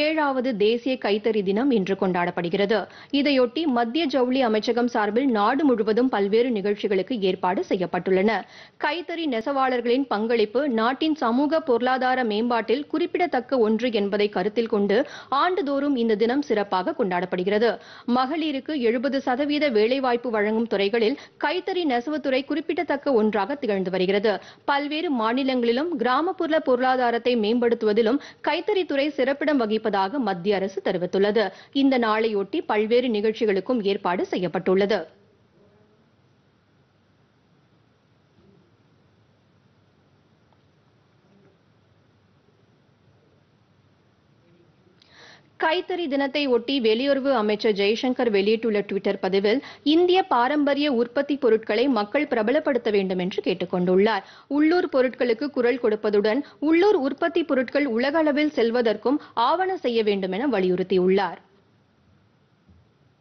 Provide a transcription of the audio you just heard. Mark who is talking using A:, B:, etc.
A: ஏழாவது தேசிய கைத்தறி தினம் இன்று கொண்டாடப்படுகிறது இதையொட்டி மத்திய ஜவுளி அமைச்சகம் சார்பில் நாடு முழுவதும் பல்வேறு நிகழ்ச்சிகளுக்கு ஏற்பாடு செய்யப்பட்டுள்ளன கைத்தறி நெசவாளர்களின் பங்களிப்பு நாட்டின் சமூக பொருளாதார மேம்பாட்டில் குறிப்பிடத்தக்க ஒன்று என்பதை கருத்தில் கொண்டு ஆண்டுதோறும் இந்த தினம் சிறப்பாக கொண்டாடப்படுகிறது மகளிருக்கு எழுபது சதவீத வேலைவாய்ப்பு வழங்கும் துறைகளில் கைத்தறி நெசவுத்துறை குறிப்பிடத்தக்க ஒன்றாக திகழ்ந்து வருகிறது பல்வேறு மாநிலங்களிலும் கிராமப்புற பொருளாதாரத்தை மேம்படுத்துவதிலும் கைத்தறித்துறை சிறப்பிடம் வகி அளிப்பதாக மத்திய அரசு தெரிவித்துள்ளது இந்த நாளையொட்டி பல்வேறு நிகழ்ச்சிகளுக்கும் ஏற்பாடு செய்யப்பட்டுள்ளது கைத்தறி தினத்தை ஒட்டி வெளியுறவு அமைச்சர் ஜெய்சங்கர் வெளியிட்டுள்ள டுவிட்டர் பதிவில் இந்திய பாரம்பரிய உற்பத்தி பொருட்களை மக்கள் பிரபலப்படுத்த வேண்டும் என்று கேட்டுக் கொண்டுள்ளார் உள்ளூர் பொருட்களுக்கு குரல் கொடுப்பதுடன் உள்ளூர் உற்பத்தி பொருட்கள் உலக அளவில் செல்வதற்கும் ஆவண செய்ய வேண்டும் என வலியுறுத்தியுள்ளார்